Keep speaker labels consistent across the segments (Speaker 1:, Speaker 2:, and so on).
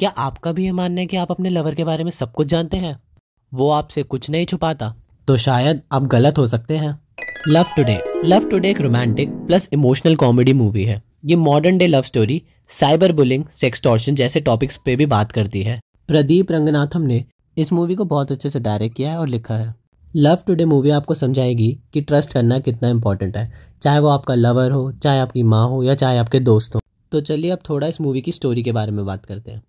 Speaker 1: क्या आपका भी ये मानना है कि आप अपने लवर के बारे में सब कुछ जानते हैं वो आपसे कुछ नहीं छुपाता तो शायद आप गलत हो सकते हैं लव टुडे लव टुडे एक romantic plus emotional comedy movie है ये modern day love story cyber bullying sextortion जैसे टॉपिक्स पे भी बात करती है प्रदीप रंगनाथम ने इस मूवी को बहुत अच्छे से डायरेक्ट किया है और लिखा है लव टुडे मूवी आपको समझाएगी कि ट्रस्ट करना कितना इंपॉर्टेंट है चाहे वो आपका लवर हो चाहे आपकी माँ हो या चाहे आपके दोस्त हो तो चलिए अब थोड़ा इस मूवी की स्टोरी के बारे में बात करते हैं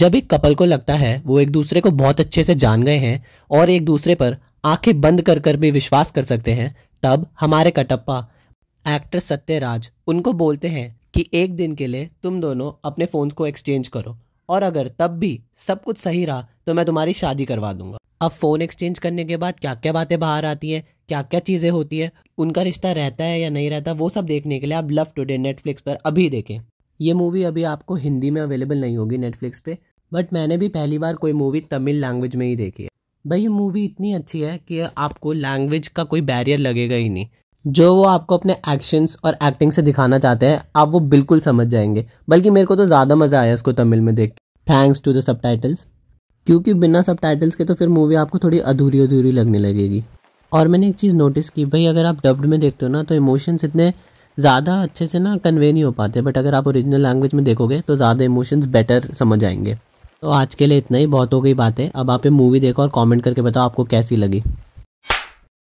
Speaker 1: जब एक कपल को लगता है वो एक दूसरे को बहुत अच्छे से जान गए हैं और एक दूसरे पर आंखें बंद कर कर भी विश्वास कर सकते हैं तब हमारे कटप्पा एक्टर सत्यराज उनको बोलते हैं कि एक दिन के लिए तुम दोनों अपने फ़ोन्स को एक्सचेंज करो और अगर तब भी सब कुछ सही रहा तो मैं तुम्हारी शादी करवा दूंगा अब फ़ोन एक्सचेंज करने के बाद क्या क्या बातें बाहर आती हैं क्या क्या चीज़ें होती हैं उनका रिश्ता रहता है या नहीं रहता वो सब देखने के लिए आप लव टुडे नेटफ्लिक्स पर अभी देखें ये मूवी अभी आपको हिंदी में अवेलेबल नहीं होगी नेटफ्लिक्स पे बट मैंने भी पहली बार कोई मूवी तमिल लैंग्वेज में ही देखी है भाई ये मूवी इतनी अच्छी है कि आपको लैंग्वेज का कोई बैरियर लगेगा ही नहीं जो वो आपको अपने एक्शंस और एक्टिंग से दिखाना चाहते हैं आप वो बिल्कुल समझ जाएंगे बल्कि मेरे को तो ज़्यादा मज़ा आया इसको तमिल में देख थैंक्स टू द सब क्योंकि बिना सब के तो फिर मूवी आपको थोड़ी अधूरी अधूरी लगने लगेगी और मैंने एक चीज़ नोटिस की भाई अगर आप डब्ड में देखते हो ना तो इमोशंस इतने ज़्यादा अच्छे से ना कन्वे नहीं हो पाते बट अगर आप ओरिजिनल लैंग्वेज में देखोगे तो ज़्यादा इमोशंस बेटर समझ आएंगे तो आज के लिए इतना ही बहुत हो गई बातें अब आप ये मूवी देखो और कमेंट करके बताओ आपको कैसी लगी